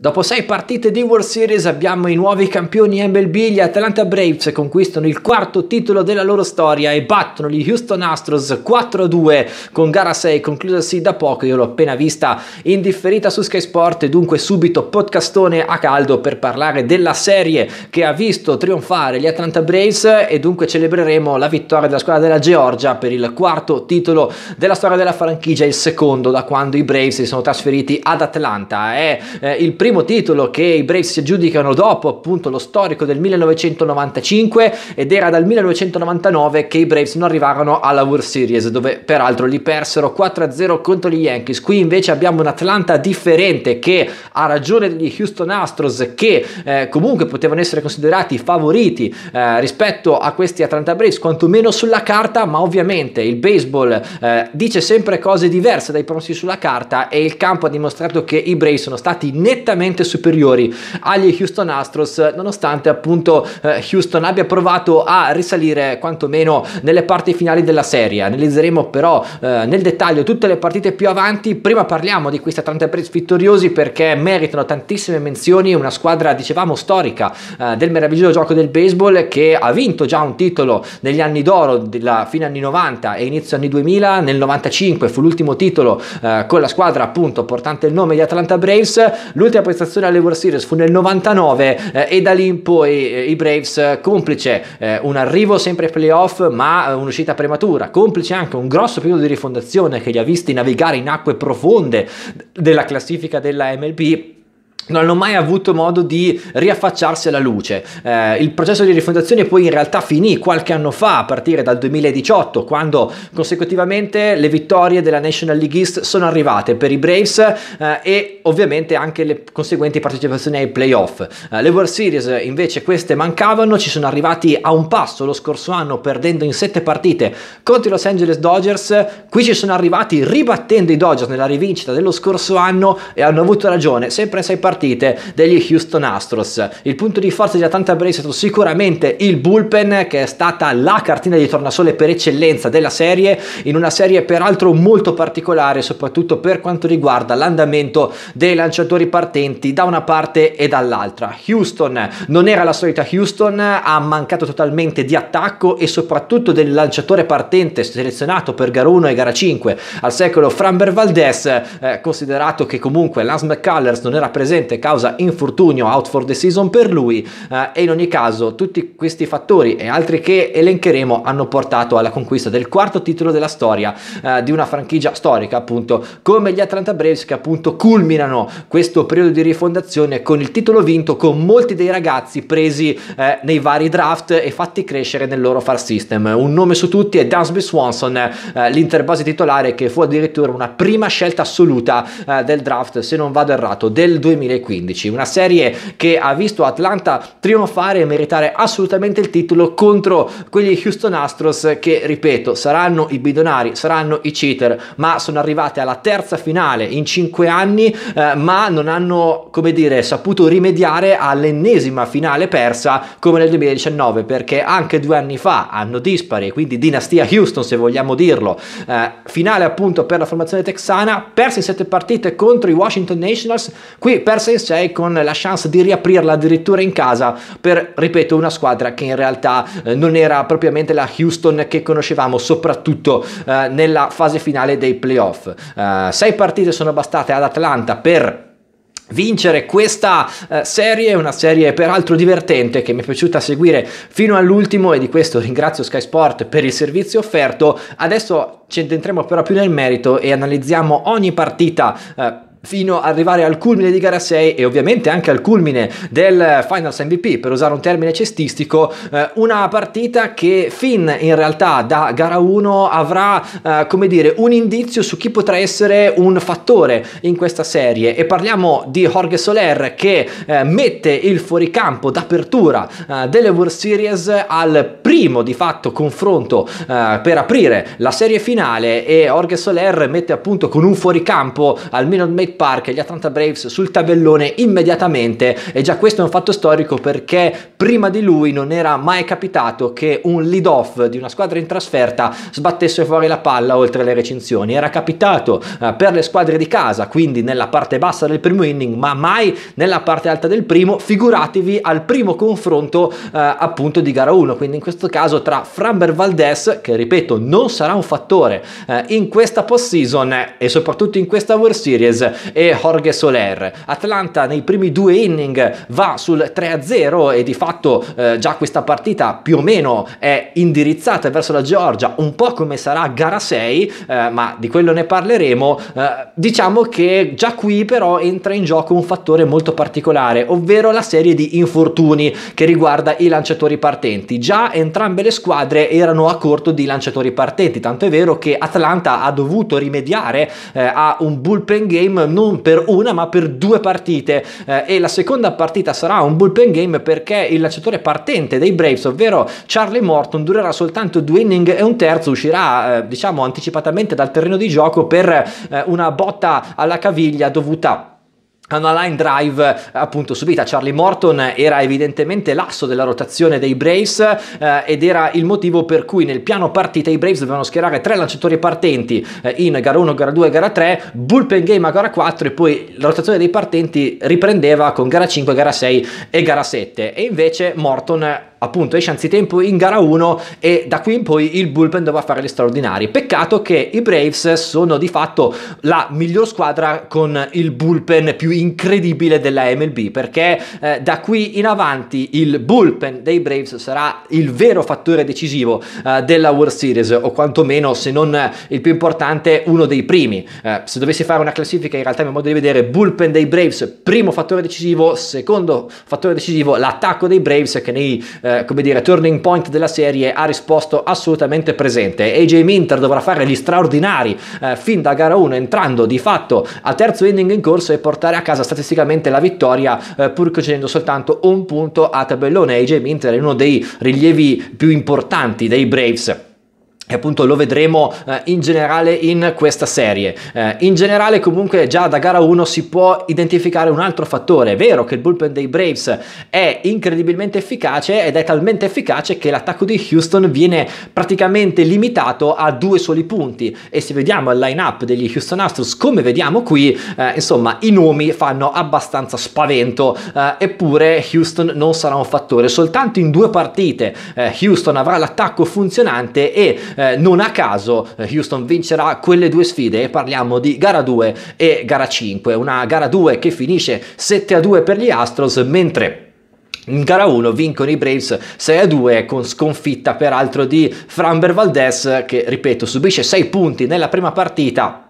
Dopo sei partite di World Series abbiamo i nuovi campioni MLB, gli Atlanta Braves conquistano il quarto titolo della loro storia e battono gli Houston Astros 4-2 con gara 6 conclusasi da poco, io l'ho appena vista in differita su Sky Sport e dunque subito podcastone a caldo per parlare della serie che ha visto trionfare gli Atlanta Braves e dunque celebreremo la vittoria della squadra della Georgia per il quarto titolo della storia della franchigia, il secondo da quando i Braves si sono trasferiti ad Atlanta. È eh, il primo primo titolo che i Braves si aggiudicano dopo appunto lo storico del 1995 ed era dal 1999 che i Braves non arrivarono alla World Series dove peraltro li persero 4-0 contro gli Yankees. Qui invece abbiamo un Atlanta differente che ha ragione degli Houston Astros che eh, comunque potevano essere considerati favoriti eh, rispetto a questi Atlanta Braves quantomeno sulla carta ma ovviamente il baseball eh, dice sempre cose diverse dai pronostici sulla carta e il campo ha dimostrato che i Braves sono stati nettamente largamente superiori agli Houston Astros, nonostante appunto eh, Houston abbia provato a risalire quantomeno nelle parti finali della serie. Analizzeremo però eh, nel dettaglio tutte le partite più avanti. Prima parliamo di questi Atlanta Braves vittoriosi perché meritano tantissime menzioni. Una squadra, dicevamo, storica eh, del meraviglioso gioco del baseball che ha vinto già un titolo negli anni d'oro della fine anni 90 e inizio anni 2000. Nel 95 fu l'ultimo titolo eh, con la squadra appunto portante il nome di Atlanta Braves. L'ultima prestazione alle World Series fu nel 99 eh, e da lì in poi eh, i Braves eh, complice eh, un arrivo sempre ai playoff ma eh, un'uscita prematura, complice anche un grosso periodo di rifondazione che li ha visti navigare in acque profonde della classifica della MLB non hanno mai avuto modo di riaffacciarsi alla luce. Eh, il processo di rifondazione poi in realtà finì qualche anno fa, a partire dal 2018, quando consecutivamente le vittorie della National League East sono arrivate per i Braves eh, e ovviamente anche le conseguenti partecipazioni ai playoff. Eh, le World Series invece queste mancavano, ci sono arrivati a un passo lo scorso anno perdendo in sette partite contro i Los Angeles Dodgers, qui ci sono arrivati ribattendo i Dodgers nella rivincita dello scorso anno e hanno avuto ragione, sempre in sei partite partite degli Houston Astros. Il punto di forza di Atlanta Braves è stato sicuramente il bullpen che è stata la cartina di tornasole per eccellenza della serie, in una serie peraltro molto particolare soprattutto per quanto riguarda l'andamento dei lanciatori partenti da una parte e dall'altra. Houston non era la solita Houston, ha mancato totalmente di attacco e soprattutto del lanciatore partente selezionato per gara 1 e gara 5 al secolo Framber Valdez, eh, considerato che comunque Lance McCullers non era presente probabilmente causa infortunio out for the season per lui eh, e in ogni caso tutti questi fattori e altri che elencheremo hanno portato alla conquista del quarto titolo della storia eh, di una franchigia storica appunto come gli Atlanta Braves che appunto culminano questo periodo di rifondazione con il titolo vinto con molti dei ragazzi presi eh, nei vari draft e fatti crescere nel loro far system un nome su tutti è Dansby Swanson eh, l'interbase titolare che fu addirittura una prima scelta assoluta eh, del draft se non vado errato del 2015 2015, una serie che ha visto Atlanta trionfare e meritare assolutamente il titolo contro quegli Houston Astros che, ripeto, saranno i bidonari, saranno i cheater, ma sono arrivate alla terza finale in cinque anni, eh, ma non hanno, come dire, saputo rimediare all'ennesima finale persa come nel 2019, perché anche due anni fa, hanno dispari, quindi dinastia Houston se vogliamo dirlo, eh, finale appunto per la formazione texana, persa in sette partite contro i Washington Nationals, qui persa in sé con la chance di riaprirla addirittura in casa per, ripeto, una squadra che in realtà eh, non era propriamente la Houston che conoscevamo, soprattutto eh, nella fase finale dei playoff. Eh, sei partite sono bastate ad Atlanta per vincere questa eh, serie, una serie peraltro divertente che mi è piaciuta seguire fino all'ultimo e di questo ringrazio Sky Sport per il servizio offerto. Adesso ci addentriamo però più nel merito e analizziamo ogni partita eh, fino ad arrivare al culmine di gara 6 e ovviamente anche al culmine del Finals MVP, per usare un termine cestistico, eh, una partita che fin in realtà da gara 1 avrà, eh, come dire, un indizio su chi potrà essere un fattore in questa serie e parliamo di Jorge Soler che eh, mette il fuoricampo d'apertura eh, delle World Series al primo di fatto confronto eh, per aprire la serie finale e Jorge Soler mette appunto con un fuoricampo almeno il State Park e gli Atlanta Braves sul tabellone immediatamente e già questo è un fatto storico perché prima di lui non era mai capitato che un lead off di una squadra in trasferta sbattesse fuori la palla oltre le recinzioni. Era capitato eh, per le squadre di casa, quindi nella parte bassa del primo inning, ma mai nella parte alta del primo. Figuratevi al primo confronto eh, appunto di gara 1, quindi in questo caso tra Framber Valdez, che ripeto non sarà un fattore eh, in questa post season eh, e soprattutto in questa World Series, e Jorge Soler. Atlanta nei primi due inning va sul 3-0 e di fatto eh, già questa partita più o meno è indirizzata verso la Georgia, un po' come sarà gara 6, eh, ma di quello ne parleremo. Eh, diciamo che già qui però entra in gioco un fattore molto particolare, ovvero la serie di infortuni che riguarda i lanciatori partenti. Già entrambe le squadre erano a corto di lanciatori partenti, tanto è vero che Atlanta ha dovuto rimediare eh, a un bullpen game non per una ma per due partite eh, e la seconda partita sarà un bullpen game perché il lanciatore partente dei Braves, ovvero Charlie Morton, durerà soltanto due inning e un terzo uscirà eh, diciamo anticipatamente dal terreno di gioco per eh, una botta alla caviglia dovuta una line drive eh, appunto subita. Charlie Morton era evidentemente l'asso della rotazione dei Braves eh, ed era il motivo per cui nel piano partita i Braves dovevano schierare tre lanciatori partenti eh, in gara 1, gara 2 gara 3, bullpen game a gara 4 e poi la rotazione dei partenti riprendeva con gara 5, gara 6 e gara 7 e invece Morton appunto esce anzitempo in gara 1 e da qui in poi il bullpen doveva fare gli straordinari. Peccato che i Braves sono di fatto la miglior squadra con il bullpen più incredibile della MLB perché eh, da qui in avanti il bullpen dei Braves sarà il vero fattore decisivo eh, della World Series o quantomeno se non il più importante uno dei primi. Eh, se dovessi fare una classifica in realtà a mio modo di vedere bullpen dei Braves primo fattore decisivo, secondo fattore decisivo l'attacco dei Braves che nei eh, eh, come dire, turning point della serie, ha risposto assolutamente presente. AJ Minter dovrà fare gli straordinari eh, fin da gara 1, entrando di fatto al terzo inning in corso e portare a casa statisticamente la vittoria, eh, pur concedendo soltanto un punto a tabellone. AJ Minter è uno dei rilievi più importanti dei Braves e appunto lo vedremo eh, in generale in questa serie. Eh, in generale comunque già da gara 1 si può identificare un altro fattore. È vero che il bullpen dei Braves è incredibilmente efficace ed è talmente efficace che l'attacco di Houston viene praticamente limitato a due soli punti. E se vediamo il line-up degli Houston Astros come vediamo qui, eh, insomma i nomi fanno abbastanza spavento. Eh, eppure Houston non sarà un fattore. Soltanto in due partite eh, Houston avrà l'attacco funzionante e eh, non a caso eh, Houston vincerà quelle due sfide e parliamo di gara 2 e gara 5, una gara 2 che finisce 7 a 2 per gli Astros mentre in gara 1 vincono i Braves 6 a 2 con sconfitta peraltro di Framber Valdez che ripeto subisce 6 punti nella prima partita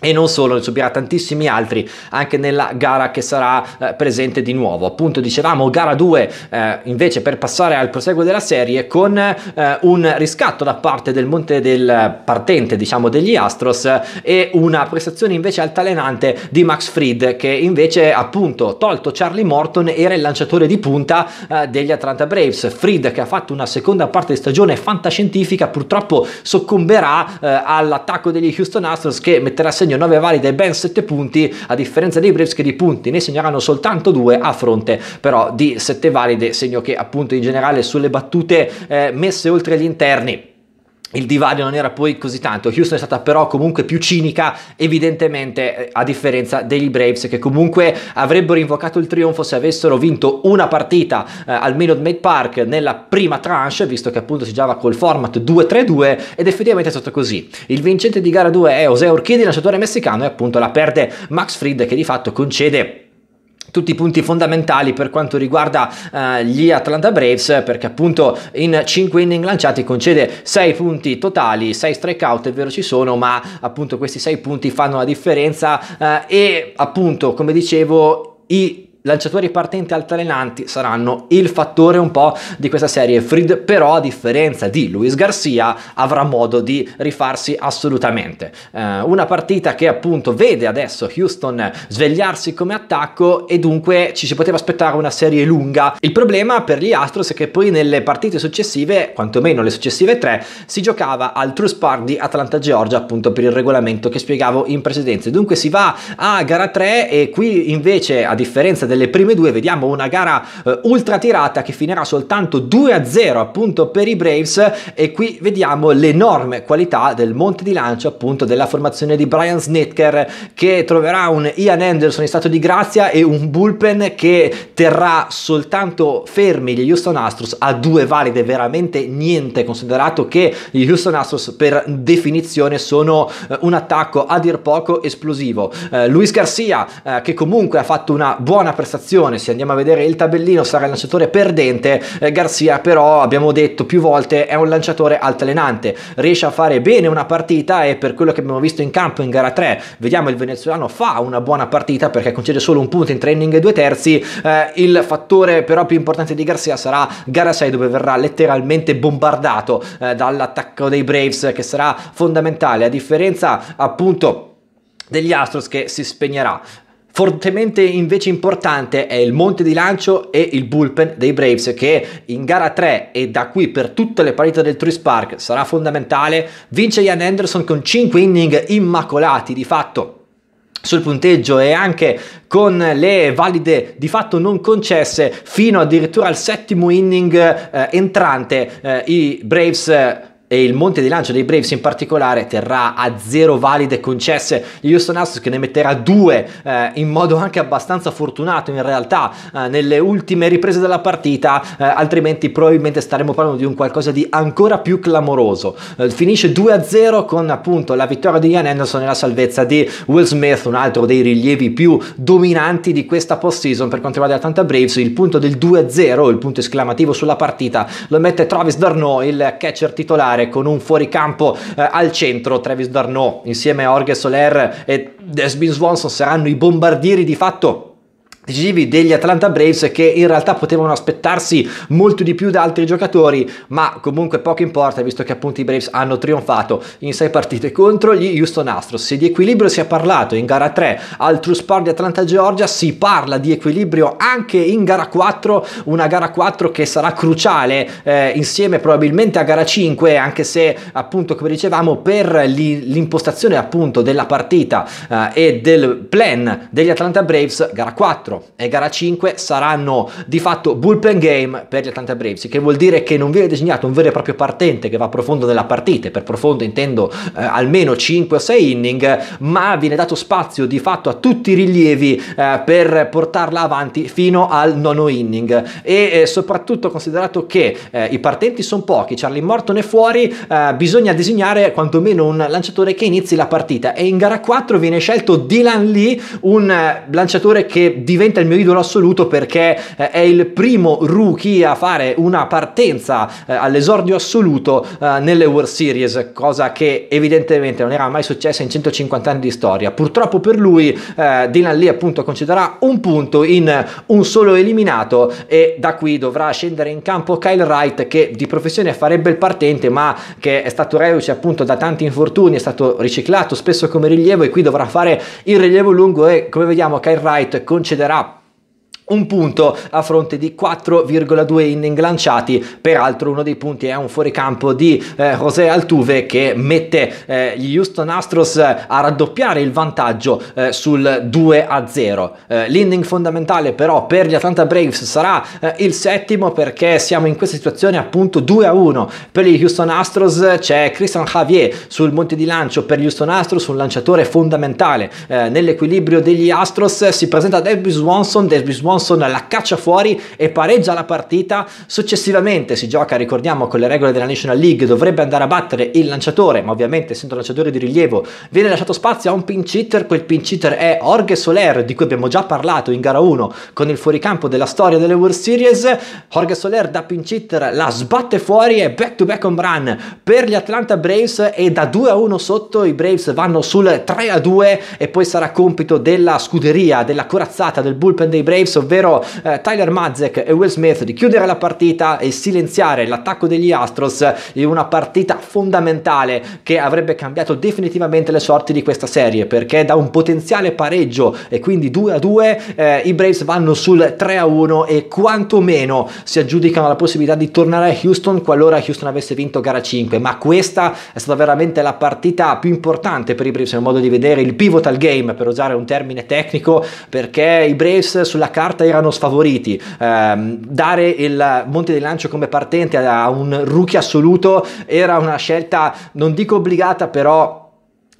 e non solo, ne subirà tantissimi altri anche nella gara che sarà eh, presente di nuovo. Appunto, dicevamo gara 2 eh, invece per passare al proseguo della serie con eh, un riscatto da parte del monte del partente, diciamo, degli Astros e una prestazione invece altalenante di Max Fried che invece appunto tolto Charlie Morton era il lanciatore di punta eh, degli Atlanta Braves. Fried che ha fatto una seconda parte di stagione fantascientifica, purtroppo soccomberà eh, all'attacco degli Houston Astros che metterà a segno segno 9 valide e ben 7 punti, a differenza dei Braves che di punti ne segneranno soltanto 2 a fronte però di 7 valide, segno che appunto in generale sulle battute eh, messe oltre gli interni il divario non era poi così tanto. Houston è stata però comunque più cinica, evidentemente, eh, a differenza degli Braves, che comunque avrebbero invocato il trionfo se avessero vinto una partita eh, al Minute Maid Park nella prima tranche, visto che appunto si giocava col format 2-3-2, ed effettivamente è stato così. Il vincente di gara 2 è José Urquidi, lanciatore messicano, e appunto la perde Max Fried, che di fatto concede tutti i punti fondamentali per quanto riguarda eh, gli Atlanta Braves perché appunto in 5 inning lanciati concede 6 punti totali 6 strikeout è vero ci sono ma appunto questi 6 punti fanno la differenza eh, e appunto come dicevo i lanciatori partenti altalenanti saranno il fattore un po' di questa serie. Fried però a differenza di Luis Garcia avrà modo di rifarsi assolutamente. Eh, una partita che appunto vede adesso Houston svegliarsi come attacco e dunque ci si poteva aspettare una serie lunga. Il problema per gli Astros è che poi nelle partite successive, quantomeno le successive tre, si giocava al Truce Park di Atlanta Georgia appunto per il regolamento che spiegavo in precedenza. Dunque si va a gara 3 e qui invece a differenza delle prime due vediamo una gara eh, ultra tirata che finirà soltanto 2-0 appunto per i Braves e qui vediamo l'enorme qualità del monte di lancio appunto della formazione di Brian Snitker che troverà un Ian Anderson in stato di grazia e un bullpen che terrà soltanto fermi gli Houston Astros a due valide veramente niente considerato che gli Houston Astros per definizione sono eh, un attacco a dir poco esplosivo eh, Luis Garcia eh, che comunque ha fatto una buona prestazione, se andiamo a vedere il tabellino sarà il lanciatore perdente, eh, Garzia però abbiamo detto più volte è un lanciatore altalenante, riesce a fare bene una partita e per quello che abbiamo visto in campo in gara 3, vediamo il venezuelano fa una buona partita perché concede solo un punto in training e due terzi, eh, il fattore però più importante di Garzia sarà gara 6 dove verrà letteralmente bombardato eh, dall'attacco dei Braves che sarà fondamentale a differenza appunto degli Astros che si spegnerà. Fortemente invece importante è il monte di lancio e il bullpen dei Braves che in gara 3 e da qui per tutte le partite del Truist Park sarà fondamentale. Vince Ian Anderson con 5 inning immacolati di fatto sul punteggio e anche con le valide di fatto non concesse fino addirittura al settimo inning eh, entrante eh, i Braves eh, e il monte di lancio dei Braves in particolare terrà a zero valide concesse gli Houston Astros che ne metterà due eh, in modo anche abbastanza fortunato in realtà eh, nelle ultime riprese della partita eh, altrimenti probabilmente staremo parlando di un qualcosa di ancora più clamoroso eh, finisce 2 0 con appunto la vittoria di Ian Anderson e la salvezza di Will Smith un altro dei rilievi più dominanti di questa postseason per quanto riguarda l'Atlanta Braves il punto del 2 0 il punto esclamativo sulla partita lo mette Travis Darno il catcher titolare giocare con un fuoricampo eh, al centro. Travis Darno insieme a Orge Soler e Desbin Swanson saranno i bombardieri di fatto decisivi degli Atlanta Braves che in realtà potevano aspettarsi molto di più da altri giocatori ma comunque poco importa visto che appunto i Braves hanno trionfato in sei partite contro gli Houston Astros se di equilibrio si è parlato in gara 3 al True Sport di Atlanta Georgia si parla di equilibrio anche in gara 4 una gara 4 che sarà cruciale eh, insieme probabilmente a gara 5 anche se appunto come dicevamo per l'impostazione appunto della partita eh, e del plan degli Atlanta Braves gara 4 e gara 5 saranno di fatto bullpen game per gli Atlanta Braves, che vuol dire che non viene designato un vero e proprio partente che va profondo nella partita, per profondo intendo eh, almeno 5 o 6 inning, ma viene dato spazio di fatto a tutti i rilievi eh, per portarla avanti fino al nono inning e eh, soprattutto considerato che eh, i partenti sono pochi, Charlie Morton è fuori, eh, bisogna disegnare quantomeno un lanciatore che inizi la partita e in gara 4 viene scelto Dylan Lee, un eh, lanciatore che diventa diventa il mio idolo assoluto perché eh, è il primo rookie a fare una partenza eh, all'esordio assoluto eh, nelle World Series, cosa che evidentemente non era mai successa in 150 anni di storia. Purtroppo per lui eh, Dylan Lee appunto concederà un punto in un solo eliminato e da qui dovrà scendere in campo Kyle Wright che di professione farebbe il partente ma che è stato reduce appunto da tanti infortuni, è stato riciclato spesso come rilievo e qui dovrà fare il rilievo lungo e come vediamo Kyle Wright concederà un punto a fronte di 4,2 inning lanciati, peraltro uno dei punti è un fuoricampo di eh, José Altuve che mette eh, gli Houston Astros eh, a raddoppiare il vantaggio eh, sul 2 a 0. Eh, l'inning fondamentale però per gli Atlanta Braves sarà eh, il settimo perché siamo in questa situazione appunto 2 a 1 per gli Houston Astros c'è Christian Javier sul monte di lancio per gli Houston Astros, un lanciatore fondamentale nell'equilibrio degli Astros si presenta Debbie Swanson, Debbie Swanson Johnson la caccia fuori e pareggia la partita. Successivamente si gioca, ricordiamo, con le regole della National League, dovrebbe andare a battere il lanciatore, ma ovviamente essendo lanciatore di rilievo viene lasciato spazio a un pinch hitter, quel pinch hitter è Jorge Soler, di cui abbiamo già parlato in gara 1 con il fuoricampo della storia delle World Series. Jorge Soler da pinch hitter la sbatte fuori e back to back on run per gli Atlanta Braves e da 2 a 1 sotto i Braves vanno sul 3 a 2 e poi sarà compito della scuderia, della corazzata del bullpen dei Braves, ovvero eh, Tyler Mazek e Will Smith, di chiudere la partita e silenziare l'attacco degli Astros in una partita fondamentale che avrebbe cambiato definitivamente le sorti di questa serie, perché da un potenziale pareggio e quindi 2 a 2 eh, i Braves vanno sul 3 a 1 e quantomeno si aggiudicano la possibilità di tornare a Houston qualora Houston avesse vinto gara 5, ma questa è stata veramente la partita più importante per i Braves, nel modo di vedere, il pivotal game, per usare un termine tecnico, perché i Braves sulla carta carta erano sfavoriti. Eh, dare il Monte del Lancio come partente a un rookie assoluto era una scelta, non dico obbligata, però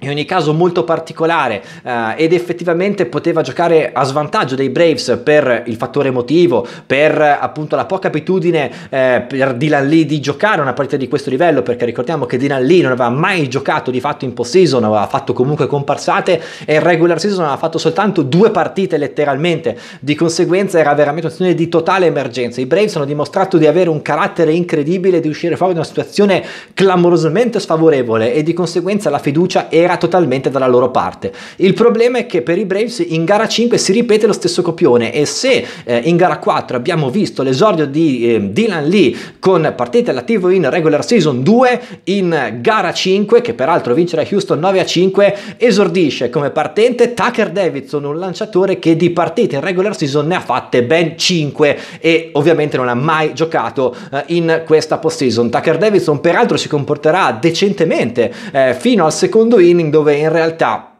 in ogni caso molto particolare eh, ed effettivamente poteva giocare a svantaggio dei Braves per il fattore emotivo, per appunto la poca abitudine eh, per Dylan Lee di giocare una partita di questo livello, perché ricordiamo che Dylan Lee non aveva mai giocato di fatto in post-season, aveva fatto comunque comparsate e in regular season aveva fatto soltanto due partite letteralmente, di conseguenza era veramente una situazione di totale emergenza. I Braves hanno dimostrato di avere un carattere incredibile, di uscire fuori da una situazione clamorosamente sfavorevole e di conseguenza la fiducia era giocherà totalmente dalla loro parte. Il problema è che per i Braves in gara 5 si ripete lo stesso copione e se eh, in gara 4 abbiamo visto l'esordio di eh, Dylan Lee con partita all'attivo in regular season 2, in gara 5, che peraltro vincerà Houston 9 a 5, esordisce come partente Tucker Davidson, un lanciatore che di partite in regular season ne ha fatte ben 5 e ovviamente non ha mai giocato eh, in questa post season. Tucker Davidson peraltro si comporterà decentemente eh, fino al secondo inning streaming dove in realtà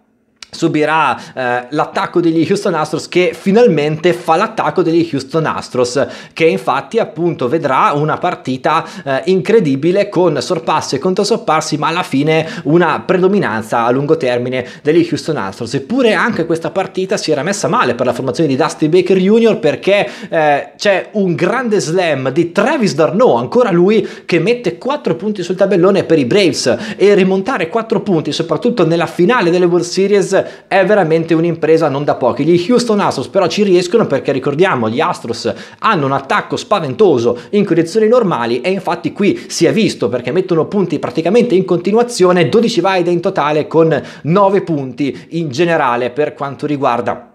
subirà eh, l'attacco degli Houston Astros che finalmente fa l'attacco degli Houston Astros che infatti appunto vedrà una partita eh, incredibile con sorpassi e controsorpassi ma alla fine una predominanza a lungo termine degli Houston Astros eppure anche questa partita si era messa male per la formazione di Dusty Baker Jr. perché eh, c'è un grande slam di Travis Darno ancora lui che mette 4 punti sul tabellone per i Braves e rimontare 4 punti soprattutto nella finale delle World Series è veramente un'impresa non da pochi. Gli Houston Astros però ci riescono perché ricordiamo gli Astros hanno un attacco spaventoso in condizioni normali e infatti qui si è visto perché mettono punti praticamente in continuazione, 12 vaide in totale con 9 punti in generale per quanto riguarda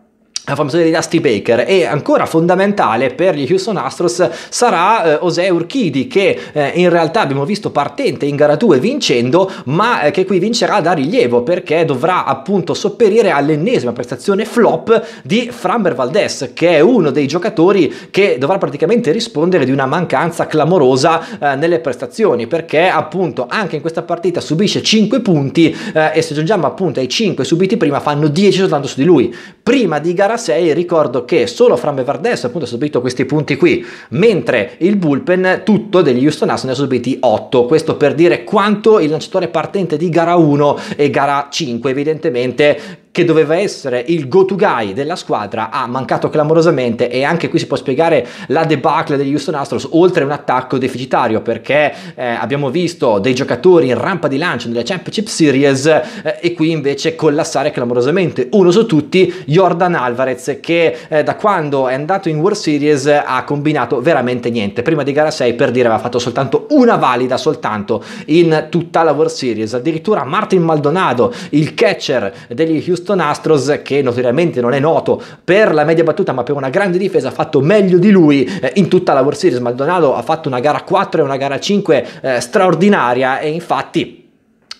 la formazione di Dusty Baker e ancora fondamentale per gli Houston Astros sarà eh, Osei Urchidi che eh, in realtà abbiamo visto partente in gara 2 vincendo ma eh, che qui vincerà da rilievo perché dovrà appunto sopperire all'ennesima prestazione flop di Framber Valdez che è uno dei giocatori che dovrà praticamente rispondere di una mancanza clamorosa eh, nelle prestazioni perché appunto anche in questa partita subisce 5 punti eh, e se aggiungiamo appunto ai 5 subiti prima fanno 10 soltanto su di lui Prima di gara 6 ricordo che solo Fran Verdes appunto ha subito questi punti qui, mentre il bullpen tutto degli Houston Astros ne ha subiti 8. Questo per dire quanto il lanciatore partente di gara 1 e gara 5 evidentemente che doveva essere il go-to guy della squadra, ha mancato clamorosamente e anche qui si può spiegare la debacle degli Houston Astros oltre un attacco deficitario perché eh, abbiamo visto dei giocatori in rampa di lancio nelle Championship Series eh, e qui invece collassare clamorosamente. Uno su tutti, Jordan Alvarez che eh, da quando è andato in World Series ha combinato veramente niente. Prima di gara 6 per dire aveva fatto soltanto una valida soltanto in tutta la World Series. Addirittura Martin Maldonado, il catcher degli Houston Nastros che notoriamente non è noto per la media battuta ma per una grande difesa ha fatto meglio di lui eh, in tutta la World Series Maldonado ha fatto una gara 4 e una gara 5 eh, straordinaria e infatti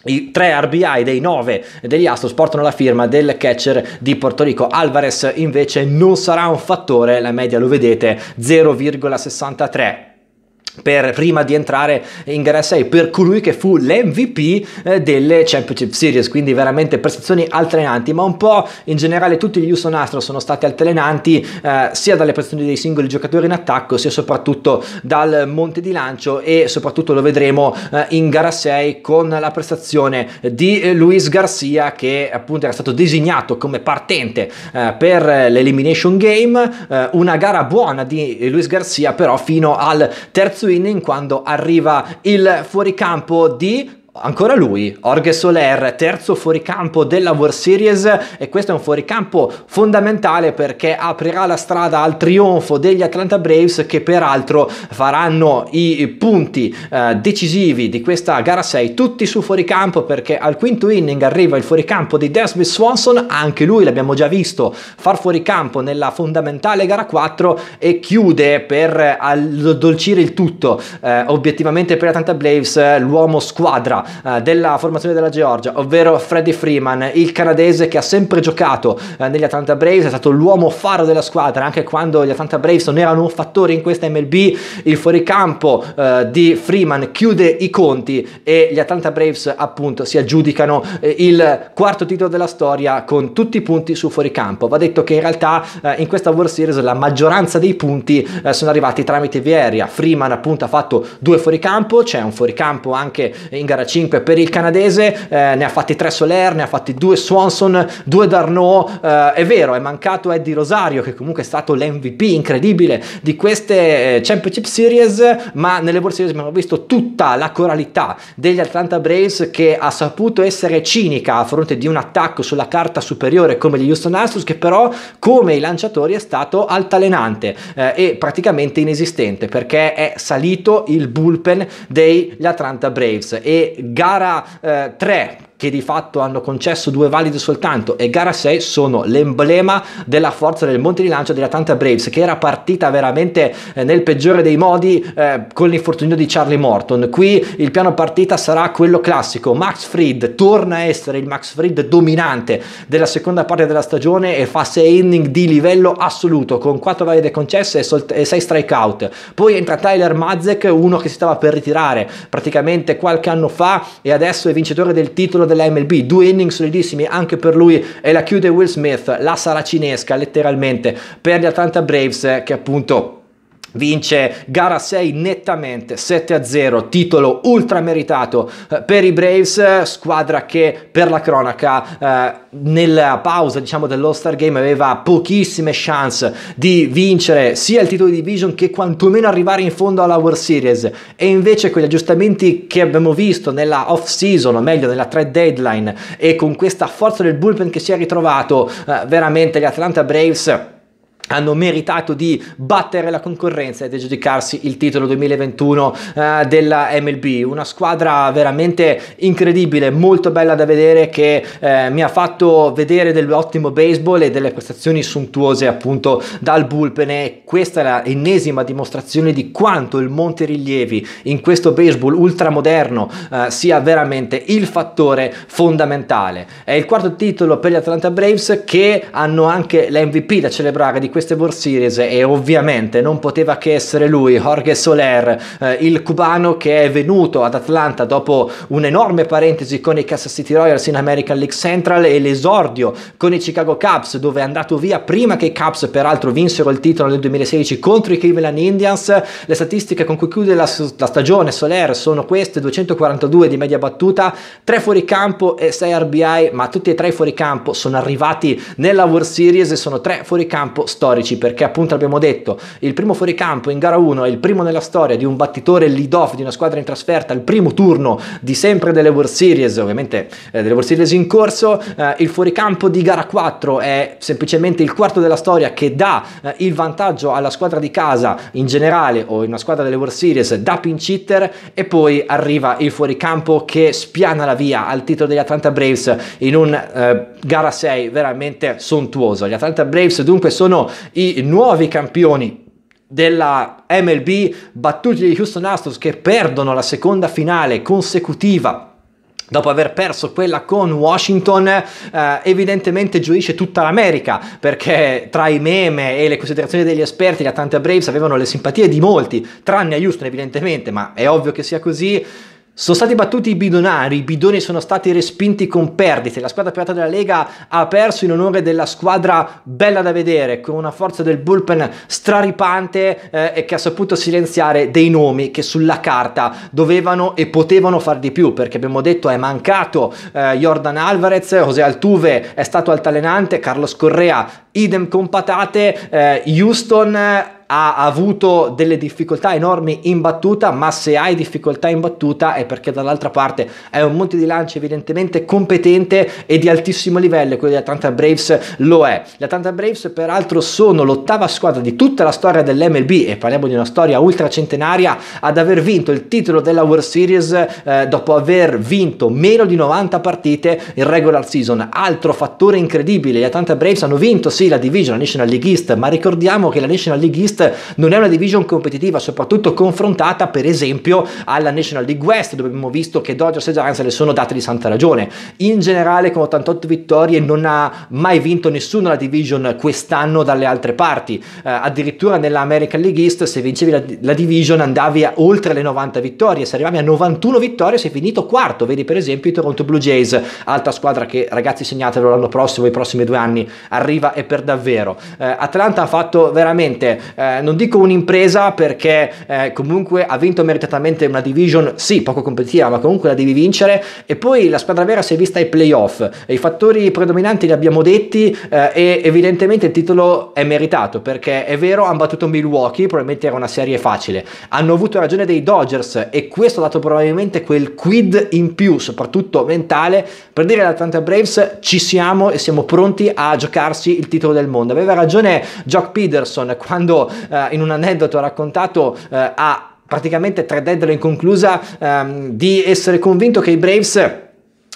i tre RBI dei nove degli Astros portano la firma del catcher di Porto Rico. Alvarez invece non sarà un fattore, la media lo vedete 0,63 per, prima di entrare in gara 6 per colui che fu l'MVP eh, delle Championship Series, quindi veramente prestazioni altalenanti ma un po' in generale tutti gli Houston Astros sono stati altalenanti eh, sia dalle prestazioni dei singoli giocatori in attacco sia soprattutto dal monte di lancio e soprattutto lo vedremo eh, in gara 6 con la prestazione di Luis Garcia che appunto era stato designato come partente eh, per l'Elimination Game, eh, una gara buona di Luis Garcia però fino al terzo Sweeney quando arriva il fuoricampo di Ancora lui, Orge Soler, terzo fuoricampo della World Series e questo è un fuoricampo fondamentale perché aprirà la strada al trionfo degli Atlanta Braves che peraltro faranno i punti eh, decisivi di questa gara 6 tutti su fuoricampo perché al quinto inning arriva il fuoricampo di Desmond Swanson, anche lui l'abbiamo già visto far fuoricampo nella fondamentale gara 4 e chiude per eh, addolcire il tutto eh, obiettivamente per gli Atlanta Braves eh, l'uomo squadra eh, della formazione della Georgia, ovvero Freddy Freeman, il canadese che ha sempre giocato eh, negli Atlanta Braves, è stato l'uomo faro della squadra anche quando gli Atlanta Braves non erano un fattore in questa MLB, il fuoricampo eh, di Freeman chiude i conti e gli Atlanta Braves appunto si aggiudicano eh, il quarto titolo della storia con tutti i punti su fuoricampo. Va detto che in realtà eh, in questa World Series la maggioranza dei punti eh, sono arrivati tramite via aerea. Freeman appunto ha fatto due fuoricampo, c'è un fuoricampo anche in gara 5 5 per il canadese, eh, ne ha fatti 3 Soler, ne ha fatti 2 Swanson, 2 Darnaud, eh, è vero, è mancato Eddie Rosario che comunque è stato l'MVP incredibile di queste eh, Championship Series, ma nelle World Series abbiamo visto tutta la coralità degli Atlanta Braves che ha saputo essere cinica a fronte di un attacco sulla carta superiore come gli Houston Astros che però come i lanciatori è stato altalenante eh, e praticamente inesistente perché è salito il bullpen degli Atlanta Braves e gara 3 eh, che di fatto hanno concesso due valide soltanto e gara 6 sono l'emblema della forza del monte di lancio della Tanta Braves che era partita veramente eh, nel peggiore dei modi eh, con l'infortunio di Charlie Morton qui il piano partita sarà quello classico Max Fried torna a essere il Max Fried dominante della seconda parte della stagione e fa 6 inning di livello assoluto con 4 valide concesse e, solt- e 6 strikeout poi entra Tyler Mazek uno che si stava per ritirare praticamente qualche anno fa e adesso è vincitore del titolo della MLB, due inning solidissimi anche per lui e la chiude Will Smith, la saracinesca letteralmente per gli Atlanta Braves eh, che appunto vince gara 6 nettamente 7-0, titolo ultrameritato eh, per i Braves, squadra che per la cronaca eh, nella pausa diciamo dell'All-Star Game aveva pochissime chance di vincere sia il titolo di division che quantomeno arrivare in fondo alla World Series e invece con gli aggiustamenti che abbiamo visto nella off-season, o meglio nella trade deadline e con questa forza del bullpen che si è ritrovato, eh, veramente gli Atlanta Braves hanno meritato di battere la concorrenza ed aggiudicarsi il titolo 2021 eh, della MLB. Una squadra veramente incredibile, molto bella da vedere che eh, mi ha fatto vedere dell'ottimo baseball e delle prestazioni suntuose appunto dal bullpen e questa è l'ennesima dimostrazione di quanto il Monte Rilievi in questo baseball ultramoderno eh, sia veramente il fattore fondamentale. È il quarto titolo per gli Atlanta Braves che hanno anche l'MVP da celebrare di queste Series e ovviamente non poteva che essere lui, Jorge Soler, eh, il cubano che è venuto ad Atlanta dopo un'enorme parentesi con i Kansas City Royals in American League Central e l'esordio con i Chicago Cubs dove è andato via prima che i Cubs peraltro vinsero il titolo nel 2016 contro i Cleveland Indians. Le statistiche con cui chiude la, la stagione Soler sono queste, 242 di media battuta, 3 fuori campo e 6 RBI, ma tutti e tre i fuori campo sono arrivati nella World Series e sono 3 fuori campo storici storici perché appunto abbiamo detto il primo fuoricampo in gara 1 è il primo nella storia di un battitore lead off di una squadra in trasferta, il primo turno di sempre delle World Series, ovviamente eh, delle World Series in corso, eh, il fuoricampo di gara 4 è semplicemente il quarto della storia che dà eh, il vantaggio alla squadra di casa in generale o in una squadra delle World Series da pin cheater e poi arriva il fuoricampo che spiana la via al titolo degli Atlanta Braves in un eh, gara 6 veramente sontuoso. Gli Atlanta Braves dunque sono i nuovi campioni della MLB battuti di Houston Astros che perdono la seconda finale consecutiva dopo aver perso quella con Washington, eh, evidentemente gioisce tutta l'America, perché tra i meme e le considerazioni degli esperti, gli Atlanta Braves avevano le simpatie di molti, tranne a Houston evidentemente, ma è ovvio che sia così. Sono stati battuti i bidonari, i bidoni sono stati respinti con perdite, la squadra più alta della Lega ha perso in onore della squadra bella da vedere, con una forza del bullpen straripante eh, e che ha saputo silenziare dei nomi che sulla carta dovevano e potevano far di più, perché abbiamo detto è mancato eh, Jordan Alvarez, José Altuve è stato altalenante, Carlos Correa idem con patate, eh, Houston ha avuto delle difficoltà enormi in battuta, ma se hai difficoltà in battuta è perché dall'altra parte è un monte di lancio evidentemente competente e di altissimo livello, quello di Atlanta Braves lo è. Gli Atlanta Braves peraltro sono l'ottava squadra di tutta la storia dell'MLB e parliamo di una storia ultracentenaria ad aver vinto il titolo della World Series eh, dopo aver vinto meno di 90 partite in regular season. Altro fattore incredibile, gli Atlanta Braves hanno vinto sì la division, la National League East, ma ricordiamo che la National League East East non è una division competitiva, soprattutto confrontata per esempio alla National League West, dove abbiamo visto che Dodgers e Giants le sono date di santa ragione. In generale con 88 vittorie non ha mai vinto nessuno la division quest'anno dalle altre parti, eh, addirittura nella American League East se vincevi la, la division andavi a, oltre le 90 vittorie, se arrivavi a 91 vittorie sei finito quarto, vedi per esempio i Toronto Blue Jays, altra squadra che ragazzi segnatelo l'anno prossimo, i prossimi due anni arriva e per davvero. Eh, Atlanta ha fatto veramente eh, eh, non dico un'impresa perché eh, comunque ha vinto meritatamente una division, sì, poco competitiva, ma comunque la devi vincere. E poi la squadra vera si è vista ai playoff. I fattori predominanti li abbiamo detti eh, e evidentemente il titolo è meritato perché è vero, hanno battuto Milwaukee, probabilmente era una serie facile. Hanno avuto ragione dei Dodgers e questo ha dato probabilmente quel quid in più, soprattutto mentale, per dire alla Atlanta Braves ci siamo e siamo pronti a giocarsi il titolo del mondo. Aveva ragione Jock Peterson quando eh, in un aneddoto raccontato eh, ha praticamente tre deadline conclusa ehm, di essere convinto che i Braves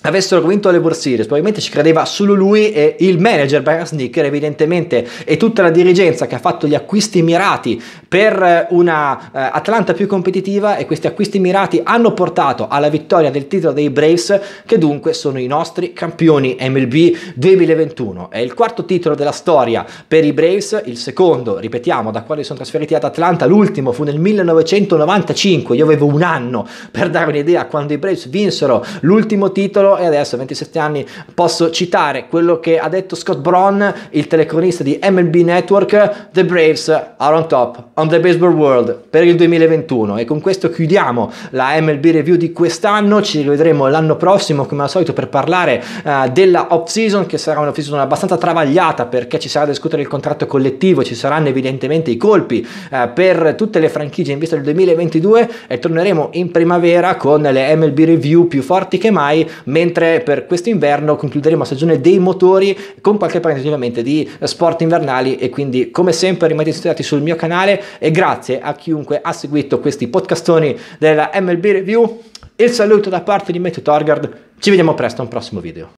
avessero vinto le World Series, probabilmente ci credeva solo lui e il manager Brian Snicker evidentemente e tutta la dirigenza che ha fatto gli acquisti mirati per eh, una eh, Atlanta più competitiva e questi acquisti mirati hanno portato alla vittoria del titolo dei Braves che dunque sono i nostri campioni MLB 2021. È il quarto titolo della storia per i Braves, il secondo, ripetiamo, da quando sono trasferiti ad Atlanta, l'ultimo fu nel 1995, io avevo un anno per dare un'idea quando i Braves vinsero l'ultimo titolo e adesso a 27 anni posso citare quello che ha detto Scott Braun, il telecronista di MLB Network, The Braves are on top on the baseball world per il 2021 e con questo chiudiamo la MLB review di quest'anno, ci rivedremo l'anno prossimo come al solito per parlare uh, della off season che sarà una off season abbastanza travagliata perché ci sarà da discutere il contratto collettivo, ci saranno evidentemente i colpi uh, per tutte le franchigie in vista del 2022 e torneremo in primavera con le MLB review più forti che mai mentre per questo inverno concluderemo la stagione dei motori con qualche parentesi ovviamente di sport invernali e quindi come sempre rimanete studiati sul mio canale e grazie a chiunque ha seguito questi podcastoni della MLB Review. Il saluto da parte di Matthew Torgard, ci vediamo presto a un prossimo video.